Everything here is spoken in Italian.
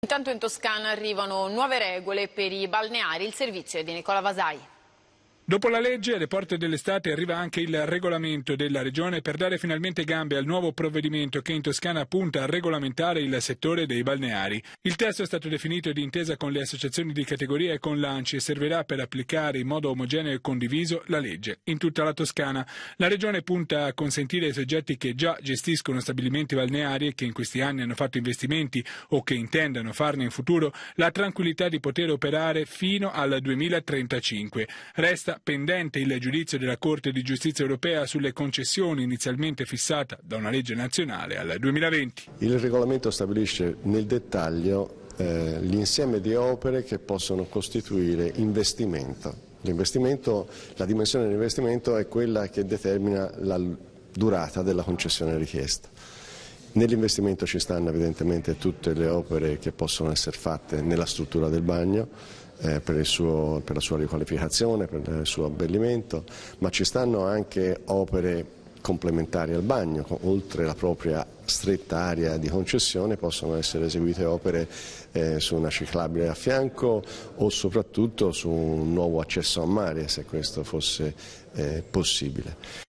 Intanto in Toscana arrivano nuove regole per i balneari, il servizio è di Nicola Vasai. Dopo la legge, alle porte dell'estate arriva anche il regolamento della Regione per dare finalmente gambe al nuovo provvedimento che in Toscana punta a regolamentare il settore dei balneari. Il testo è stato definito d'intesa con le associazioni di categoria e con l'ANCI e servirà per applicare in modo omogeneo e condiviso la legge in tutta la Toscana. La Regione punta a consentire ai soggetti che già gestiscono stabilimenti balneari e che in questi anni hanno fatto investimenti o che intendano farne in futuro la tranquillità di poter operare fino al 2035. Resta pendente il giudizio della Corte di Giustizia europea sulle concessioni inizialmente fissata da una legge nazionale al 2020. Il regolamento stabilisce nel dettaglio eh, l'insieme di opere che possono costituire investimento. la dimensione dell'investimento è quella che determina la durata della concessione richiesta. Nell'investimento ci stanno evidentemente tutte le opere che possono essere fatte nella struttura del bagno, eh, per, suo, per la sua riqualificazione, per il suo abbellimento, ma ci stanno anche opere complementari al bagno, oltre la propria stretta area di concessione possono essere eseguite opere eh, su una ciclabile a fianco o soprattutto su un nuovo accesso a mare se questo fosse eh, possibile.